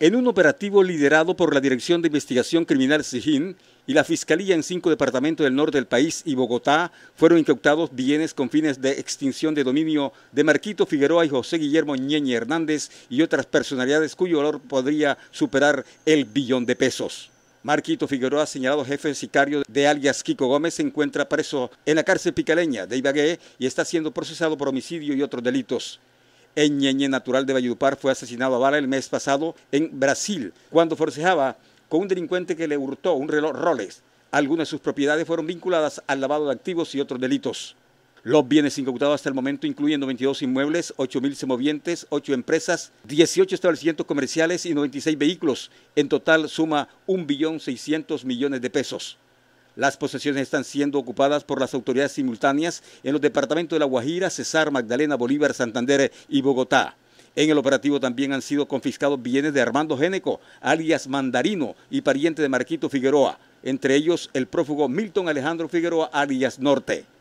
En un operativo liderado por la Dirección de Investigación Criminal SIGIN y la Fiscalía en cinco departamentos del norte del país y Bogotá, fueron incautados bienes con fines de extinción de dominio de Marquito Figueroa y José Guillermo Ñeñe Hernández y otras personalidades cuyo valor podría superar el billón de pesos. Marquito Figueroa, señalado jefe sicario de alias Kiko Gómez, se encuentra preso en la cárcel picaleña de Ibagué y está siendo procesado por homicidio y otros delitos en Ñeñe, natural de Valledupar, fue asesinado a bala el mes pasado en Brasil, cuando forcejaba con un delincuente que le hurtó un reloj Rolex. Algunas de sus propiedades fueron vinculadas al lavado de activos y otros delitos. Los bienes incautados hasta el momento incluyen 92 inmuebles, 8.000 semovientes, 8 empresas, 18 establecimientos comerciales y 96 vehículos. En total suma 1.600.000 millones de pesos. Las posesiones están siendo ocupadas por las autoridades simultáneas en los departamentos de La Guajira, Cesar, Magdalena, Bolívar, Santander y Bogotá. En el operativo también han sido confiscados bienes de Armando Géneco, alias Mandarino y pariente de Marquito Figueroa, entre ellos el prófugo Milton Alejandro Figueroa, alias Norte.